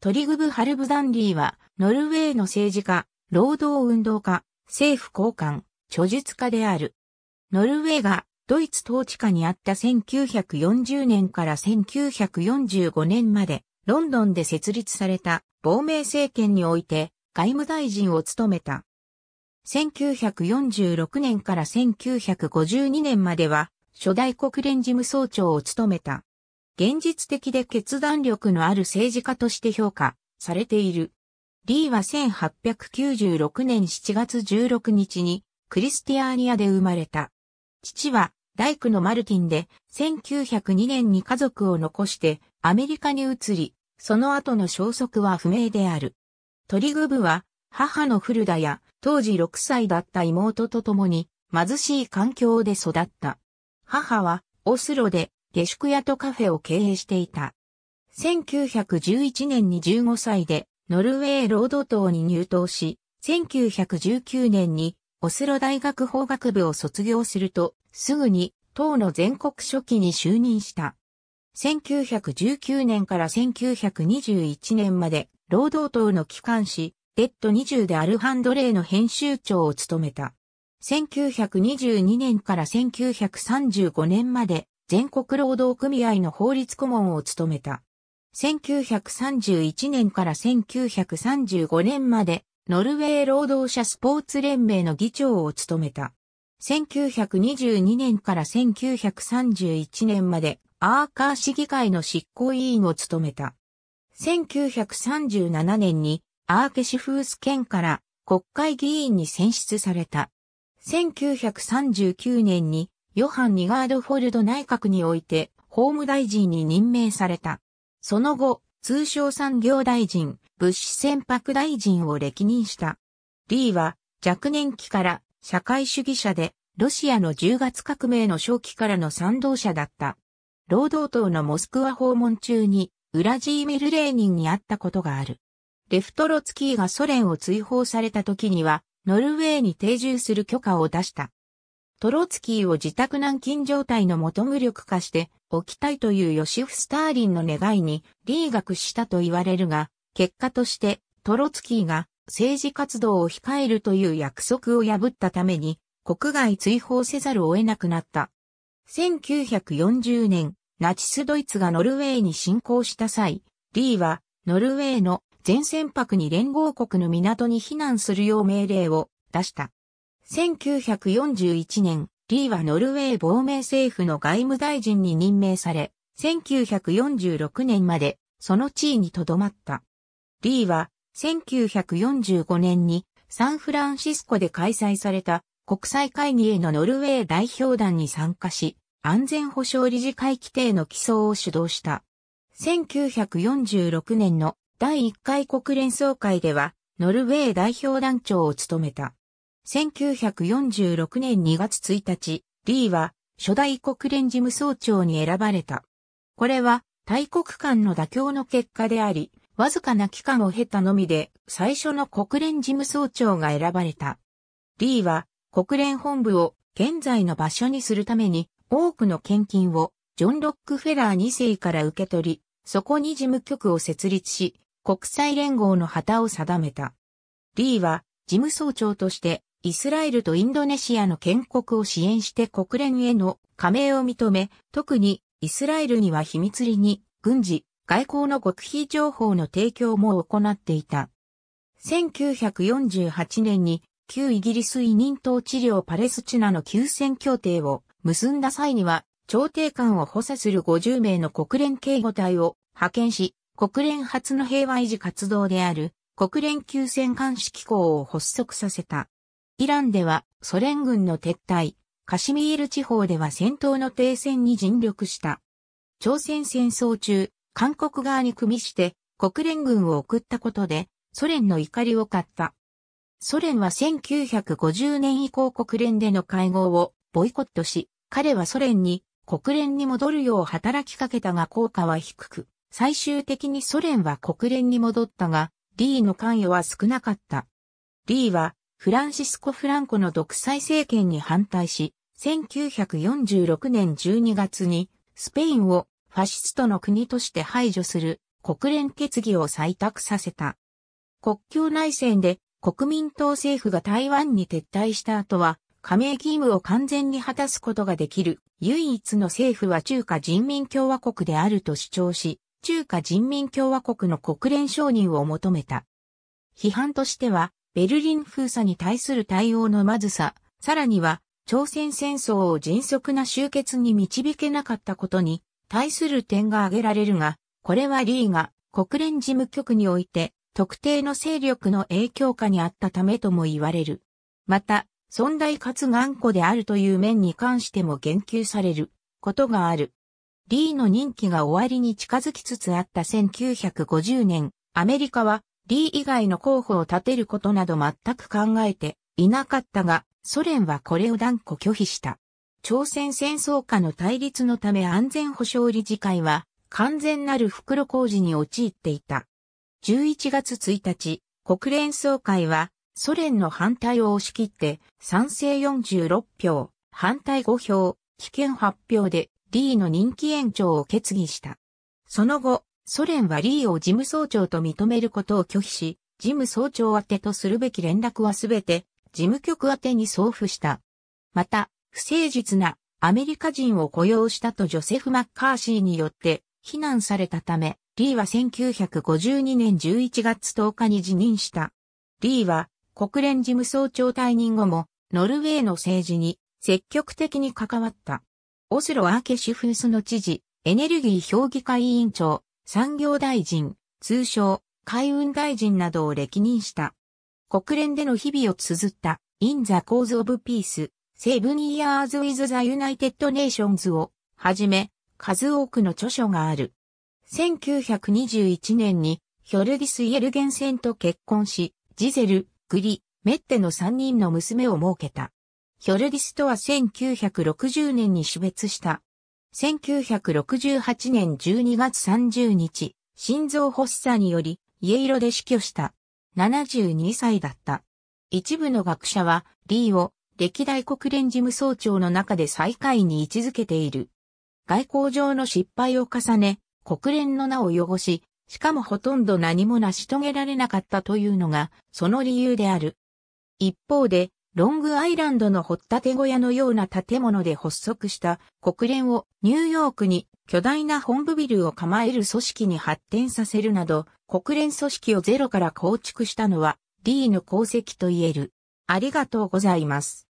トリグブ・ハルブザンリーは、ノルウェーの政治家、労働運動家、政府高官、著述家である。ノルウェーがドイツ統治下にあった1940年から1945年まで、ロンドンで設立された亡命政権において外務大臣を務めた。1946年から1952年までは初代国連事務総長を務めた。現実的で決断力のある政治家として評価されている。リーは1896年7月16日にクリスティアーニアで生まれた。父は大工のマルティンで1902年に家族を残してアメリカに移り、その後の消息は不明である。トリグブは母のフルダや当時6歳だった妹と共に貧しい環境で育った。母はオスロで下宿屋とカフェを経営していた。1911年に15歳でノルウェー労働党に入党し、1919年にオスロ大学法学部を卒業すると、すぐに党の全国書記に就任した。1919年から1921年まで、労働党の機関紙、デッド20でアルハンドレーの編集長を務めた。1922年から1935年まで、全国労働組合の法律顧問を務めた。1931年から1935年まで、ノルウェー労働者スポーツ連盟の議長を務めた。1922年から1931年まで、アーカー市議会の執行委員を務めた。1937年に、アーケシフース県から国会議員に選出された。1939年にヨハン・ニガードフォルド内閣において法務大臣に任命された。その後、通商産業大臣、物資船舶大臣を歴任した。リーは若年期から社会主義者で、ロシアの10月革命の初期からの賛同者だった。労働党のモスクワ訪問中に、ウラジーミル・レーニンに会ったことがある。レフトロツキーがソ連を追放された時には、ノルウェーに定住する許可を出した。トロツキーを自宅軟禁状態の元無力化しておきたいというヨシフ・スターリンの願いにリー学したと言われるが、結果としてトロツキーが政治活動を控えるという約束を破ったために国外追放せざるを得なくなった。1940年、ナチスドイツがノルウェーに侵攻した際、リーはノルウェーの全船舶に連合国の港に避難するよう命令を出した。1941年、リーはノルウェー亡命政府の外務大臣に任命され、1946年までその地位に留まった。リーは1945年にサンフランシスコで開催された国際会議へのノルウェー代表団に参加し、安全保障理事会規定の起草を主導した。1946年の第1回国連総会では、ノルウェー代表団長を務めた。1946年2月1日、リーは初代国連事務総長に選ばれた。これは大国間の妥協の結果であり、わずかな期間を経たのみで最初の国連事務総長が選ばれた。リーは国連本部を現在の場所にするために多くの献金をジョン・ロックフェラー2世から受け取り、そこに事務局を設立し、国際連合の旗を定めた。リーは事務総長としてイスラエルとインドネシアの建国を支援して国連への加盟を認め、特にイスラエルには秘密裏に軍事、外交の極秘情報の提供も行っていた。1948年に旧イギリス委任統治領パレスチナの休戦協定を結んだ際には、朝廷官を補佐する50名の国連警護隊を派遣し、国連初の平和維持活動である国連休戦監視機構を発足させた。イランではソ連軍の撤退、カシミール地方では戦闘の停戦に尽力した。朝鮮戦争中、韓国側に組みして国連軍を送ったことでソ連の怒りを買った。ソ連は1950年以降国連での会合をボイコットし、彼はソ連に国連に戻るよう働きかけたが効果は低く、最終的にソ連は国連に戻ったが、リーの関与は少なかった。リーはフランシスコ・フランコの独裁政権に反対し、1946年12月にスペインをファシストの国として排除する国連決議を採択させた。国境内戦で国民党政府が台湾に撤退した後は加盟義務を完全に果たすことができる唯一の政府は中華人民共和国であると主張し、中華人民共和国の国連承認を求めた。批判としては、ベルリン封鎖に対する対応のまずさ、さらには、朝鮮戦争を迅速な終結に導けなかったことに対する点が挙げられるが、これはリーが国連事務局において特定の勢力の影響下にあったためとも言われる。また、存在かつ頑固であるという面に関しても言及されることがある。リーの任期が終わりに近づきつつあった1950年、アメリカはリー以外の候補を立てることなど全く考えていなかったが、ソ連はこれを断固拒否した。朝鮮戦争下の対立のため安全保障理事会は完全なる袋工事に陥っていた。11月1日、国連総会はソ連の反対を押し切って賛成46票、反対5票、危険発表で D の任期延長を決議した。その後、ソ連はリーを事務総長と認めることを拒否し、事務総長宛てとするべき連絡はすべて事務局宛てに送付した。また、不誠実なアメリカ人を雇用したとジョセフ・マッカーシーによって非難されたため、リーは1952年11月10日に辞任した。リーは国連事務総長退任後もノルウェーの政治に積極的に関わった。オスロ・アーケシュフースの知事、エネルギー評議会委員長、産業大臣、通称、海運大臣などを歴任した。国連での日々を綴った、In the Cause of Peace, Seven Years with the United Nations を、はじめ、数多くの著書がある。1921年に、ヒョルディス・イエルゲンセンと結婚し、ジゼル、グリ、メッテの3人の娘を設けた。ヒョルディスとは1960年に死別した。1968年12月30日、心臓発作により、家色で死去した。72歳だった。一部の学者は、リーを歴代国連事務総長の中で最下位に位置づけている。外交上の失敗を重ね、国連の名を汚し、しかもほとんど何も成し遂げられなかったというのが、その理由である。一方で、ロングアイランドの掘ったて小屋のような建物で発足した国連をニューヨークに巨大な本部ビルを構える組織に発展させるなど、国連組織をゼロから構築したのは、D の功績と言える。ありがとうございます。